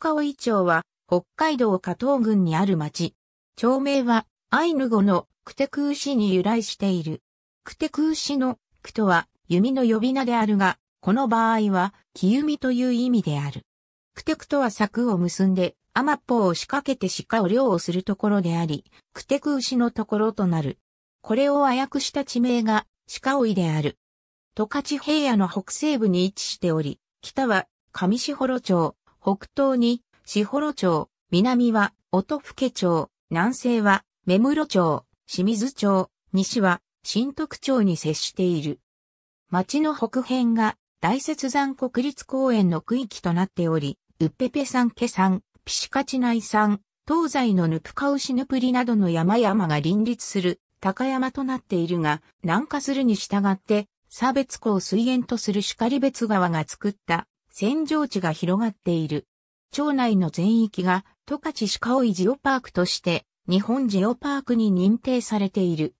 鹿追町は、北海道加東郡にある町。町名は、アイヌ語のクテクウシに由来している。クテクウシのクとは弓の呼び名であるが、この場合は、木弓という意味である。クテクとは柵を結んで、アマッポを仕掛けて鹿を漁をするところであり、クテクウシのところとなる。これを和くした地名が、鹿追である。十勝平野の北西部に位置しており、北は上士幌町、北東に、四幌町、南は、音更町、南西は、目室町、清水町、西は、新徳町に接している。町の北辺が、大雪山国立公園の区域となっており、ウッペペ山家山、ピシカチ内山、東西のヌプカウシヌプリなどの山々が林立する高山となっているが、南下するに従って、差別湖を水源とするシカリ別川が作った扇状地が広がっている。町内の全域が十勝鹿追ジオパークとして日本ジオパークに認定されている。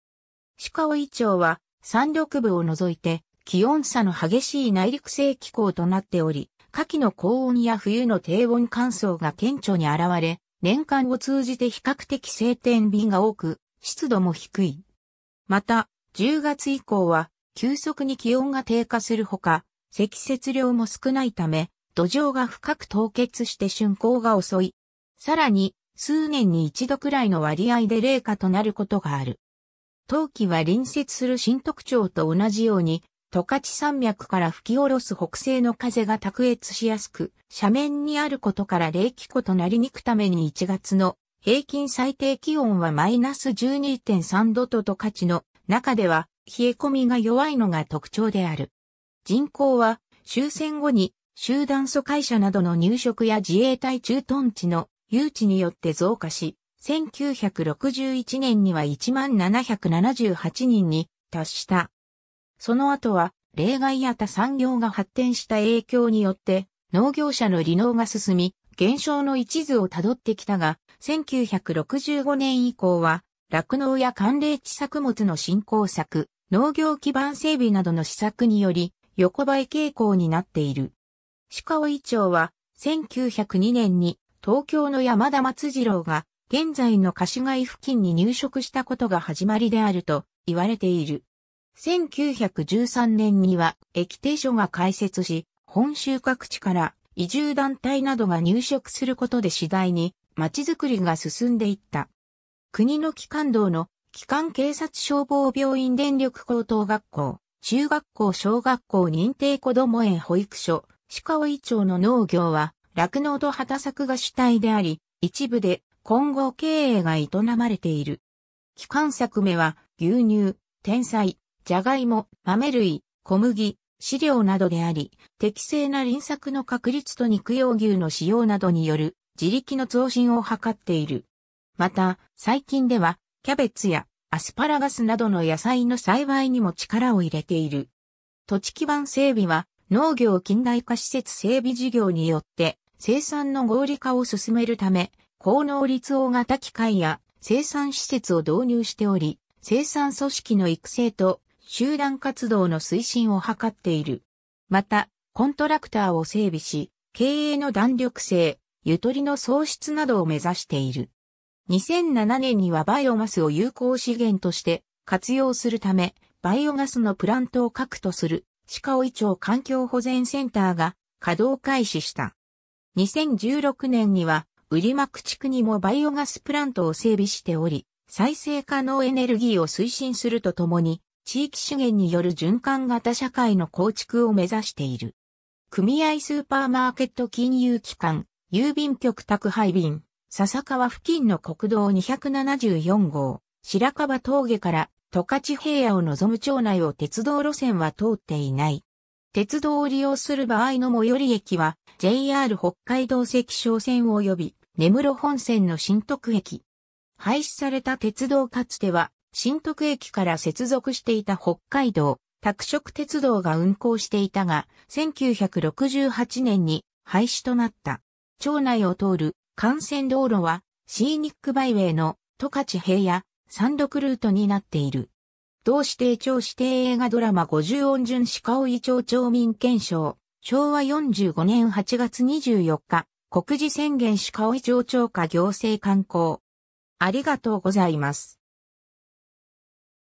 鹿追町は山麓部を除いて気温差の激しい内陸性気候となっており、夏季の高温や冬の低温乾燥が顕著に現れ、年間を通じて比較的晴天便が多く、湿度も低い。また、10月以降は急速に気温が低下するほか、積雪量も少ないため、土壌が深く凍結して竣工が遅い。さらに、数年に一度くらいの割合で冷夏となることがある。冬季は隣接する新特徴と同じように、十勝山脈から吹き下ろす北西の風が卓越しやすく、斜面にあることから冷気庫となりにくために1月の平均最低気温はマイナス12.3度と十勝の中では冷え込みが弱いのが特徴である。人口は終戦後に集団疎開者などの入植や自衛隊駐屯地の誘致によって増加し、1961年には1778人に達した。その後は、例外や他産業が発展した影響によって、農業者の離農が進み、減少の一途をたどってきたが、1965年以降は、酪農や寒冷地作物の振興策、農業基盤整備などの施策により、横ばい傾向になっている。鹿尾井町は1902年に東京の山田松次郎が現在の貸し貝付近に入植したことが始まりであると言われている。1913年には駅停所が開設し、本州各地から移住団体などが入植することで次第に街づくりが進んでいった。国の機関道の機関警察消防病院電力高等学校、中学校小学校認定子ども園保育所、鹿追町の農業は、酪農と畑作が主体であり、一部で混合経営が営まれている。基幹作目は、牛乳、天才、じゃがいも、豆類、小麦、飼料などであり、適正な輪作の確立と肉用牛の使用などによる自力の増進を図っている。また、最近では、キャベツやアスパラガスなどの野菜の栽培にも力を入れている。土地基盤整備は農業近代化施設整備事業によって生産の合理化を進めるため、高能率大型機械や生産施設を導入しており、生産組織の育成と集団活動の推進を図っている。また、コントラクターを整備し、経営の弾力性、ゆとりの創出などを目指している。2007年にはバイオマスを有効資源として活用するため、バイオガスのプラントを核とする、鹿追町環境保全センターが稼働開始した。2016年には、売幕地区にもバイオガスプラントを整備しており、再生可能エネルギーを推進するとともに、地域資源による循環型社会の構築を目指している。組合スーパーマーケット金融機関、郵便局宅配便、笹川付近の国道274号、白樺峠から十勝平野を望む町内を鉄道路線は通っていない。鉄道を利用する場合の最寄り駅は JR 北海道赤小線及び根室本線の新徳駅。廃止された鉄道かつては新徳駅から接続していた北海道拓殖鉄道が運行していたが1968年に廃止となった。町内を通る幹線道路はシーニックバイウェイの十勝平野山麓ルートになっている。同指定庁指定映画ドラマ50音順鹿追町町民憲章昭和45年8月24日国事宣言鹿追町町課行政観光ありがとうございます。